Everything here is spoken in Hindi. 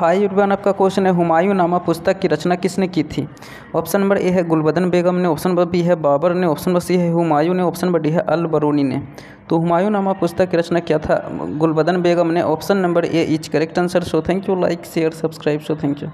हाई उर्बान आपका क्वेश्चन है हुमायूं नामा पुस्तक की रचना किसने की थी ऑप्शन नंबर ए है गुलबदन बेगम ने ऑप्शन नंबर बी है बाबर ने ऑप्शन नंबर सी है हुमायूं ने ऑप्शन नंबर डी है अल बरूनी ने तो हुमायूं नामा पुस्तक की रचना क्या था गुलबदन बेगम ने option number A is correct answer so thank you like share subscribe so thank you